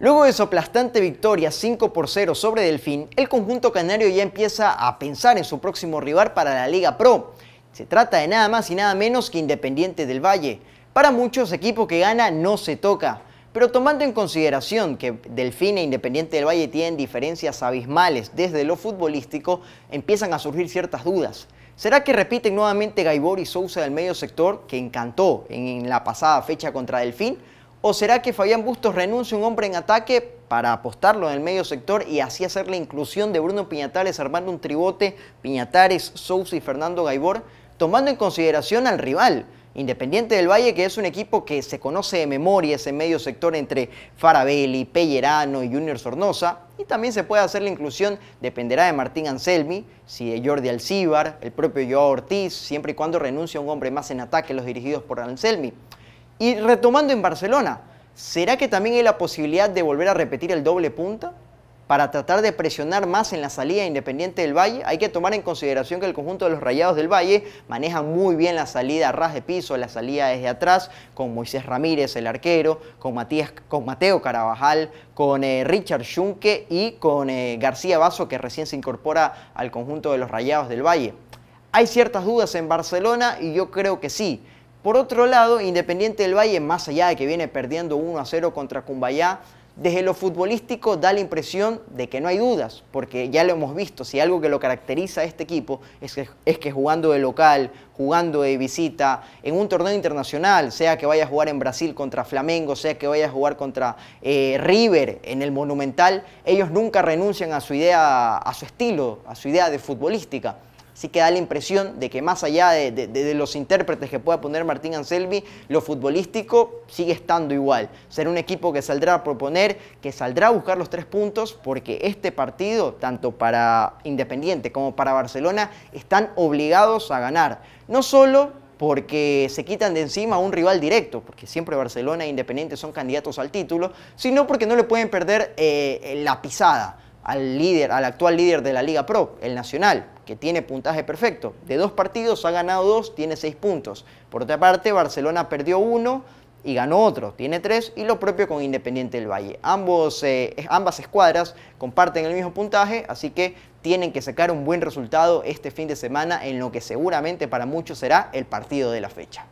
Luego de su aplastante victoria 5 por 0 sobre Delfín, el conjunto canario ya empieza a pensar en su próximo rival para la Liga Pro. Se trata de nada más y nada menos que Independiente del Valle. Para muchos, equipo que gana no se toca. Pero tomando en consideración que Delfín e Independiente del Valle tienen diferencias abismales desde lo futbolístico, empiezan a surgir ciertas dudas. ¿Será que repiten nuevamente Gaibor y Sousa del medio sector, que encantó en la pasada fecha contra Delfín? ¿O será que Fabián Bustos renuncie a un hombre en ataque para apostarlo en el medio sector y así hacer la inclusión de Bruno Piñatares armando un tribote, Piñatares, Sousa y Fernando Gaibor, tomando en consideración al rival? Independiente del Valle, que es un equipo que se conoce de memoria ese medio sector entre Farabelli, Pellerano y Junior Sornosa, y también se puede hacer la inclusión, dependerá de Martín Anselmi, si de Jordi Alcíbar, el propio Joao Ortiz, siempre y cuando renuncie a un hombre más en ataque los dirigidos por Anselmi. Y retomando en Barcelona, ¿será que también hay la posibilidad de volver a repetir el doble punta? Para tratar de presionar más en la salida Independiente del Valle, hay que tomar en consideración que el conjunto de los Rayados del Valle maneja muy bien la salida a ras de piso, la salida desde atrás, con Moisés Ramírez, el arquero, con, Mateo Carabajal, con eh, Richard Schunke y con eh, García Vaso, que recién se incorpora al conjunto de los Rayados del Valle. Hay ciertas dudas en Barcelona y yo creo que sí por otro lado, Independiente del Valle, más allá de que viene perdiendo 1 a 0 contra Cumbayá, desde lo futbolístico da la impresión de que no hay dudas, porque ya lo hemos visto, si algo que lo caracteriza a este equipo es que, jugando de local, jugando de visita, en un torneo internacional, sea que vaya a jugar en Brasil contra Flamengo, sea que vaya a jugar contra eh, River en el Monumental, ellos nunca renuncian a su idea, a su estilo, a su idea de futbolística. Así que da la impresión de que más allá de, los intérpretes que pueda poner Martín Anselmi, lo futbolístico sigue estando igual. Será un equipo que saldrá a proponer, que saldrá a buscar los tres puntos, porque este partido, tanto para Independiente como para Barcelona, están obligados a ganar. No solo porque se quitan de encima a un rival directo, porque siempre Barcelona e Independiente son candidatos al título, sino porque no le pueden perder eh, la pisada al líder, al actual líder de la Liga Pro, el Nacional, que tiene puntaje perfecto. De dos partidos ha ganado dos, tiene seis puntos. Por otra parte, Barcelona perdió uno y ganó otro, tiene tres, y lo propio con Independiente del Valle. Eh, ambas escuadras comparten el mismo puntaje, así que tienen que sacar un buen resultado este fin de semana en lo que seguramente para muchos será el partido de la fecha.